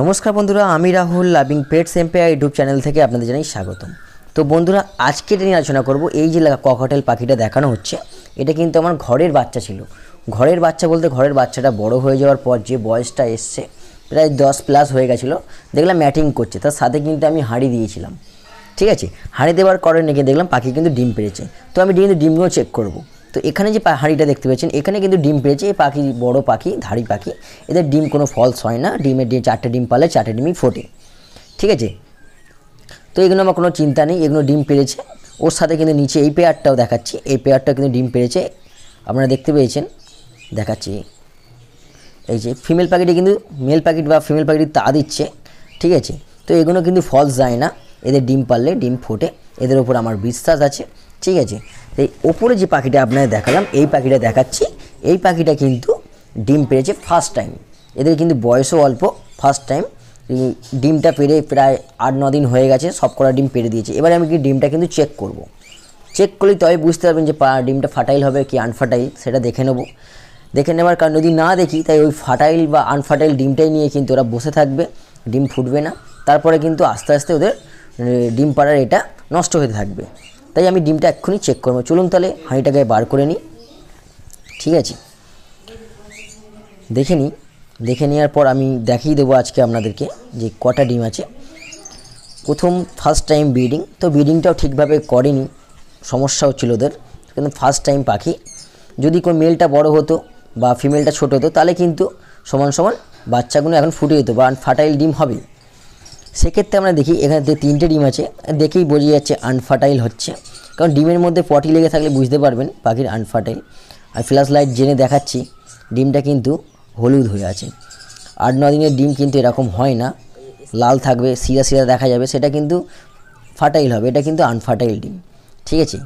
নমস্কার বন্ধুরা আমি Rahul Loving Pets Empire YouTube channel থেকে আপনাদের জানাই স্বাগতম তো বন্ধুরা আজকে এটা নিয়ে আলোচনা করব এই যে ককটেল পাখিটা দেখানো হচ্ছে এটা কিন্তু আমার ঘরের বাচ্চা ছিল ঘরের বাচ্চা বলতে ঘরের বাচ্চাটা বড় হয়ে যাওয়ার পর যে বয়সটা এসছে প্রায় দশ প্লাস হয়ে গেছিলো দেখলাম ম্যাটিং করছে তার সাথে কিন্তু আমি হাঁড়ি দিয়েছিলাম ঠিক আছে হাঁড়ি দেওয়ার কারণে নাকি দেখলাম পাখি কিন্তু ডিম পেরেছে তো আমি কিন্তু ডিমগুলো চেক করবো তো এখানে যে হাঁড়িটা দেখতে পাচ্ছেন এখানে কিন্তু ডিম পেয়েছে এই পাখি বড় পাখি ধাড়ি পাখি এদের ডিম কোনো ফলস হয় না ডিমের ডিম চারটে ডিম পালে চারটে ডিমই ফোটে ঠিক আছে তো এগুলো আমার কোনো চিন্তা নেই এগুলো ডিম পেরেছে ওর সাথে কিন্তু নিচে এই পেয়ারটাও দেখাচ্ছি এই পেয়ারটা কিন্তু ডিম পেরেছে আপনারা দেখতে পেয়েছেন দেখাচ্ছি এই যে ফিমেল প্যাকেটে কিন্তু মেল প্যাকেট বা ফিমেল প্যাকেটে তা দিচ্ছে ঠিক আছে তো এগুলো কিন্তু ফলস যায় না এদের ডিম পারলে ডিম ফোটে এদের ওপর আমার বিশ্বাস আছে ঠিক আছে এই ওপরে যে পাখিটা আপনাদের দেখালাম এই পাখিটা দেখাচ্ছি এই পাখিটা কিন্তু ডিম পেরেছে ফার্স্ট টাইম এদের কিন্তু বয়সও অল্প ফার্স্ট টাইম ডিমটা পেরে প্রায় আট ন দিন হয়ে গেছে সব কটা ডিম পেরে দিয়েছে এবারে আমি কি ডিমটা কিন্তু চেক করব। চেক করলেই তবে বুঝতে পারবেন যে ডিমটা ফাটাইল হবে কি আনফাটাইল সেটা দেখে নেব দেখে নেওয়ার কারণ যদি না দেখি তাই ওই ফাটাইল বা আনফাটাইল ডিমটাই নিয়ে কিন্তু ওরা বসে থাকবে ডিম ফুটবে না তারপরে কিন্তু আস্তে আস্তে ওদের ডিম পাড়ার এটা নষ্ট হতে থাকবে তাই আমি ডিমটা এক্ষুনি চেক করব চলুন তাহলে হাঁড়িটাকে বার করে নিই ঠিক আছে দেখে নিই দেখে নেওয়ার পর আমি দেখিয়ে দেবো আজকে আপনাদেরকে যে কটা ডিম আছে প্রথম ফার্স্ট টাইম ব্রিডিং তো ব্রিডিংটাও ঠিকভাবে করেনি সমস্যা হচ্ছিল ওদের কিন্তু ফার্স্ট টাইম পাখি যদি কোনো মেলটা বড় হতো বা ফিমেলটা ছোট হতো তাহলে কিন্তু সমান সমান বাচ্চাগুলো এখন ফুটে যেত বা ফার্টাইল ডিম হবে সেক্ষেত্রে আমরা দেখি এখানে তিনটে ডিম আছে দেখেই বোঝা যাচ্ছে আনফার্টাইল হচ্ছে কারণ ডিমের মধ্যে পটি লেগে থাকলে বুঝতে পারবেন পাখির আনফার্টাইল আর ফ্ল্যাশ লাইট জেনে দেখাচ্ছি ডিমটা কিন্তু হলুদ হয়ে আছে আট ন দিনের ডিম কিন্তু এরকম হয় না লাল থাকবে সিরা সিরা দেখা যাবে সেটা কিন্তু ফার্টাইল হবে এটা কিন্তু আনফার্টাইল ডিম ঠিক আছে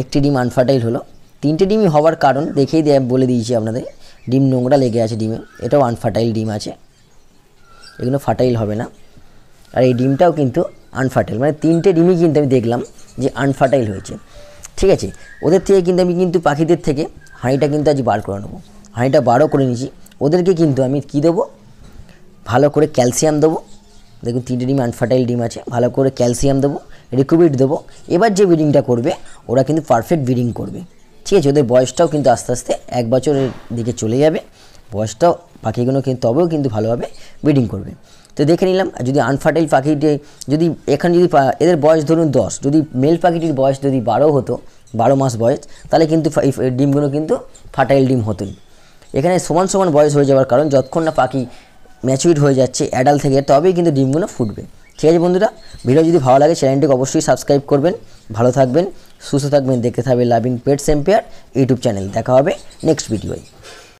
একটি ডিম আনফার্টাইল হলো তিনটে ডিমই হওয়ার কারণ দেখেই বলে দিয়েছি আপনাদের ডিম নোংরা লেগে আছে ডিমে এটাও আনফার্টাইল ডিম আছে এগুলো ফার্টাইল হবে না আর এই ডিমটাও কিন্তু আনফার্টাইল মানে তিনটে ডিমই কিন্তু আমি দেখলাম যে আনফার্টাইল হয়েছে ঠিক আছে ওদের থেকে কিন্তু আমি কিন্তু পাখিদের থেকে হাঁড়িটা কিন্তু আজ বার করে নেবো হাঁড়িটা বারও করে নিয়েছি ওদেরকে কিন্তু আমি কি দেবো ভালো করে ক্যালসিয়াম দেবো দেখুন তিনটে ডিম আনফার্টাইল ডিম আছে ভালো করে ক্যালসিয়াম দেবো রিকুইড দেবো এবার যে ব্রিডিংটা করবে ওরা কিন্তু পারফেক্ট ব্রিডিং করবে ঠিক আছে ওদের বয়সটাও কিন্তু আস্তে আস্তে এক বছরের দিকে চলে যাবে বয়সটাও পাখিগুলো কিন্তু তবেও কিন্তু ভালোভাবে ব্রিডিং করবে তো দেখে নিলাম যদি আনফার্টাইল পাখিটি যদি এখানে যদি এদের বয়স ধরুন দশ যদি মেল পাখিটির বয়স যদি বারো হতো বারো মাস বয়স তাহলে কিন্তু এই ডিমগুলো কিন্তু ফার্টাইল ডিম হতোই এখানে সমান সমান বয়স হয়ে যাওয়ার কারণ যতক্ষণ না পাখি ম্যাচিউর হয়ে যাচ্ছে অ্যাডাল থেকে তবেই কিন্তু ডিমগুলো ফুটবে ঠিক আছে বন্ধুরা ভিডিও যদি ভালো লাগে চ্যানেলটিকে অবশ্যই সাবস্ক্রাইব করবেন ভালো থাকবেন সুস্থ থাকবেন দেখতে থাকবে Loving Pets Empire YouTube channel দেখা হবে নেক্সট ভিডিওয়